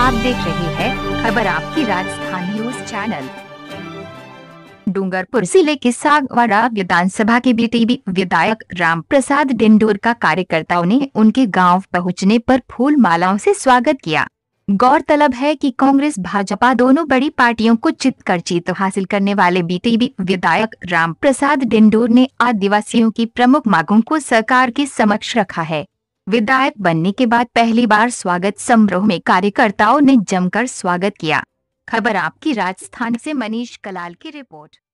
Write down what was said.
आप देख रहे हैं खबर आपकी राजस्थान न्यूज चैनल डूंगरपुर जिले के सागवाड़ा विधानसभा के बीटीबी विधायक राम प्रसाद डिंडोर का कार्यकर्ताओं ने उनके गांव पहुंचने पर फूल मालाओं से स्वागत किया गौरतलब है कि कांग्रेस भाजपा दोनों बड़ी पार्टियों को चित कर जीत हासिल करने वाले बीटीबी विधायक राम प्रसाद डिंडोर ने आदिवासियों की प्रमुख मांगों को सरकार के समक्ष रखा है विधायक बनने के बाद पहली बार स्वागत समारोह में कार्यकर्ताओं ने जमकर स्वागत किया खबर आपकी राजस्थान से मनीष कलाल की रिपोर्ट